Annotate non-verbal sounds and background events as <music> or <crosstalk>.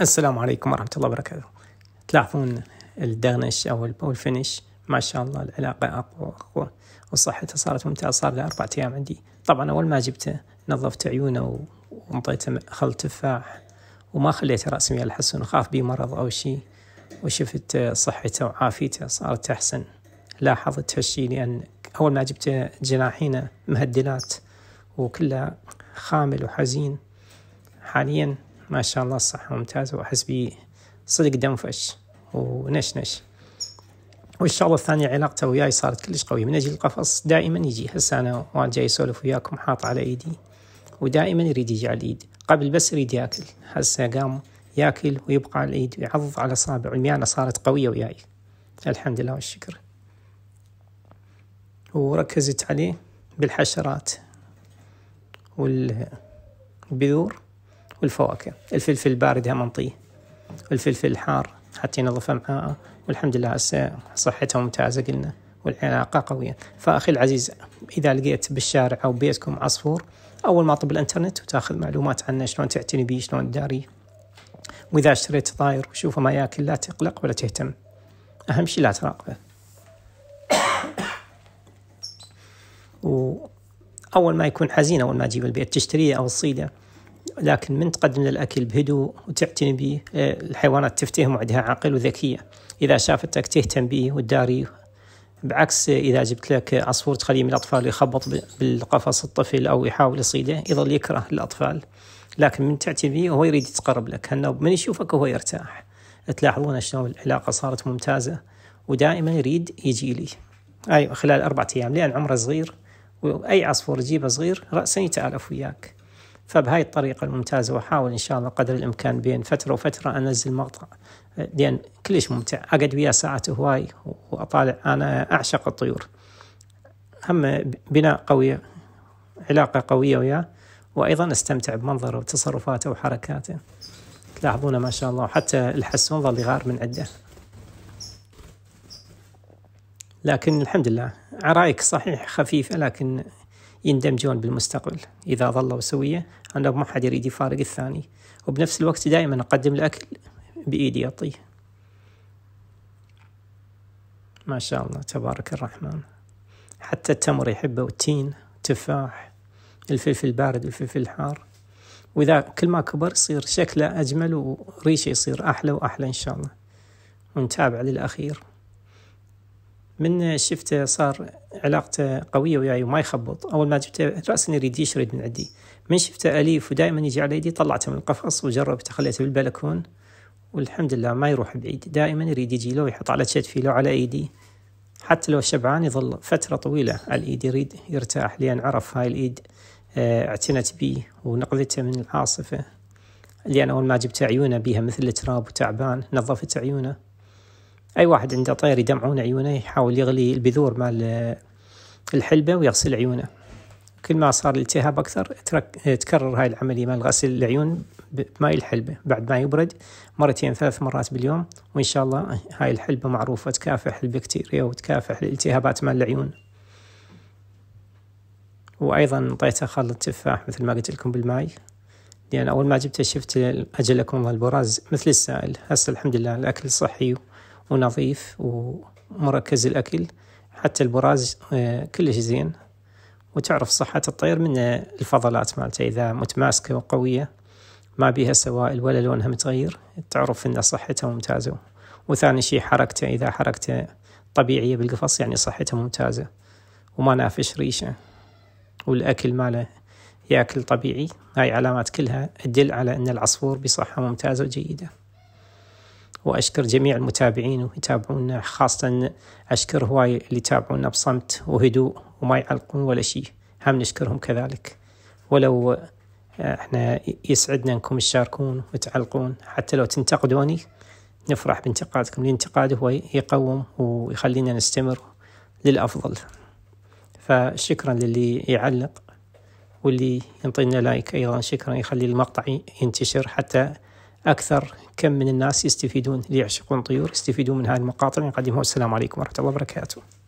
السلام عليكم ورحمة الله وبركاته تلاحظون الدانش أو البول فينش ما شاء الله العلاقة أقوى أقوى وصحته صارت ممتازة صار له أربعة أيام عندي طبعا أول ما جبته نظفت عيونه وانطيته خل تفاح وما خليته رأسي الحسن خاف بيه مرض أو شيء وشفت صحته وعافيته صارت أحسن لاحظت هالشي لأن أول ما جبته جناحينه مهدلات وكلها خامل وحزين حاليا ما شاء الله الصحة ممتازة وأحس بي صدق دنفش ونشنش والشغلة الثانية علاقته وياي صارت كلش قوية من أجل القفص دائما يجي هسه أنا وأنا جاي أسولف وياكم حاط على إيدي ودائما يريد يجي على الإيد قبل بس يريد ياكل هسه قام ياكل ويبقى على الإيد ويعض على أصابع الميانة صارت قوية وياي الحمد لله والشكر وركزت عليه بالحشرات والبذور والفواكه الفلفل البارد همنطيه والفلفل الحار حتى ينظفه معاه والحمد لله هسه صحتها ممتازة قلنا والعلاقة قوية فأخي العزيز إذا لقيت بالشارع أو بيتكم عصفور أول ما طب الإنترنت وتاخذ معلومات عنه شلون تعتني به شلون تداريه وإذا اشتريت طاير وشوفه ما ياكل لا تقلق ولا تهتم أهم شيء لا تراقبه <coughs> وأول ما يكون حزين أول ما تجيب البيت تشتريه أو تصيده لكن من تقدم الأكل بهدوء وتعتني به آه، الحيوانات تفتهم وعندها عقل وذكية إذا شافتك تهتم به وتداريه بعكس إذا جبت لك عصفور تخليه من الأطفال يخبط بالقفص الطفل أو يحاول يصيده يظل يكره الأطفال لكن من تعتني به هو يريد يتقرب لك هالنوب من يشوفك هو يرتاح تلاحظون شلون العلاقة صارت ممتازة ودائما يريد يجي لي أيوة خلال أربعة أيام لأن عمره صغير وأي عصفور تجيبه صغير رأسا يتآلف وياك فبهاي الطريقة الممتازة وأحاول إن شاء الله قدر الإمكان بين فترة وفترة أنزل مقطع لأن كلش ممتع أقعد وياه ساعات هواي وأطالع أنا أعشق الطيور هم بناء قوية علاقة قوية وياه وأيضا استمتع بمنظره وتصرفاته وحركاته تلاحظونه ما شاء الله وحتى الحسون ظل يغار من عده لكن الحمد لله عرايك صحيح خفيفة لكن يندمجون بالمستقبل إذا ظلوا سوية أنه ما حد يريد يفارق الثاني وبنفس الوقت دائما أقدم الأكل بإيدي أطيه ما شاء الله تبارك الرحمن حتى التمر يحبه والتين تفاح الفلفل البارد والفلفل الحار وإذا كل ما كبر يصير شكله أجمل وريشه يصير أحلى وأحلى إن شاء الله ونتابع للأخير من شفت صار علاقته قوية وياي وما يخبط أول ما جبته رأسا يريد يشرد من عندي من شفته أليف ودائما يجي على يدي طلعته من القفص وجربته خليته بالبلكون والحمد لله ما يروح بعيد دائما يريد يجي لو يحط على كتفي لو على إيدي حتى لو شبعان يظل فترة طويلة على الإيد يريد يرتاح لأن عرف هاي الإيد آه، اعتنت بي ونقذته من العاصفة لأن أول ما جبت عيونه بيها مثل التراب وتعبان نظفت عيونه اي واحد عنده طير يدمعون عيونه يحاول يغلي البذور مال الحلبه ويغسل عيونه كل ما صار الالتهاب اكثر تكرر هاي العمليه مال غسل العيون بماء الحلبه بعد ما يبرد مرتين ثلاث مرات باليوم وان شاء الله هاي الحلبه معروفه تكافح البكتيريا وتكافح الالتهابات مال العيون وايضا انطيته خل التفاح مثل ما قلت لكم بالماي لان اول ما جبته شفت اجلكم البراز مثل السائل هسه الحمد لله الاكل صحي ونظيف ومركز الأكل حتى البراز آه، كلش زين وتعرف صحة الطير من الفضلات مالته إذا متماسكة وقوية ما بيها سوائل ولا لونها متغير تعرف أن صحتها ممتازة وثاني شي حركته إذا حركته طبيعية بالقفص يعني صحتها ممتازة وما نافش ريشة والأكل ماله ياكل طبيعي هاي علامات كلها تدل على أن العصفور بصحة ممتازة وجيدة وأشكر جميع المتابعين ويتابعونا خاصة أشكر هواي اللي يتابعونا بصمت وهدوء وما يعلقون ولا شيء هم نشكرهم كذلك ولو آه، احنا يسعدنا انكم تشاركون وتعلقون حتى لو تنتقدوني نفرح بانتقادكم الانتقاد هو يقوم ويخلينا نستمر للأفضل فشكرا للي يعلق واللي ينطينا لايك أيضا شكرا يخلي المقطع ينتشر حتى أكثر كم من الناس يستفيدون اللي يعشقون طيور يستفيدون من هذه المقاطع اللي نقدمها والسلام عليكم ورحمة الله وبركاته